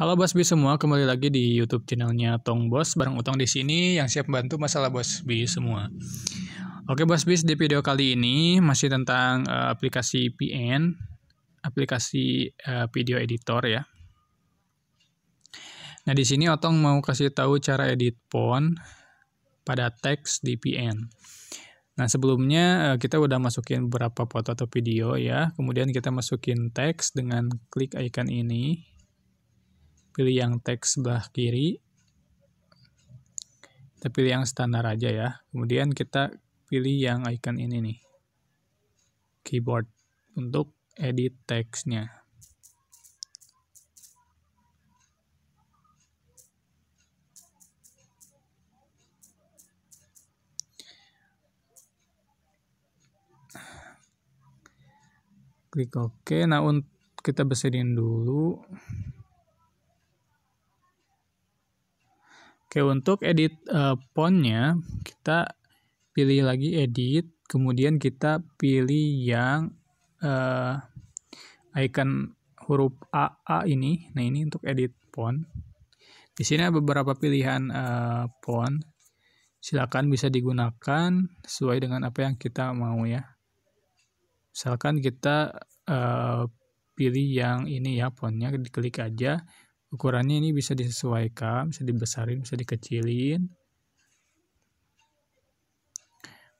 Halo bos Bi semua, kembali lagi di YouTube channelnya Tong Bos bareng Utong di sini yang siap bantu masalah bos Bi semua. Oke bos Bi di video kali ini masih tentang uh, aplikasi PN, aplikasi uh, video editor ya. Nah di sini Otong mau kasih tahu cara edit font pada teks di PN. Nah sebelumnya uh, kita udah masukin beberapa foto atau video ya, kemudian kita masukin teks dengan klik icon ini pilih yang teks sebelah kiri kita pilih yang standar aja ya kemudian kita pilih yang icon ini nih keyboard untuk edit teksnya klik OK. Nah, untuk kita besarin dulu. Oke, untuk edit uh, fontnya, kita pilih lagi edit, kemudian kita pilih yang uh, icon huruf AA ini. Nah, ini untuk edit font. Di sini ada beberapa pilihan uh, font. Silakan bisa digunakan sesuai dengan apa yang kita mau ya. Misalkan kita uh, pilih yang ini ya fontnya, diklik aja ukurannya ini bisa disesuaikan bisa dibesarin bisa dikecilin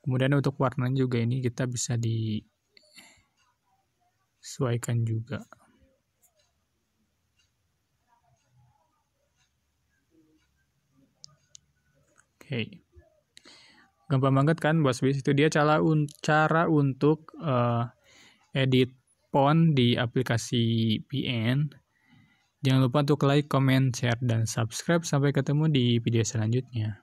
kemudian untuk warnanya juga ini kita bisa disesuaikan juga Oke. Okay. Gampang banget kan bis. itu dia cara un cara untuk uh, edit font di aplikasi PN. Jangan lupa untuk like, comment, share, dan subscribe. Sampai ketemu di video selanjutnya.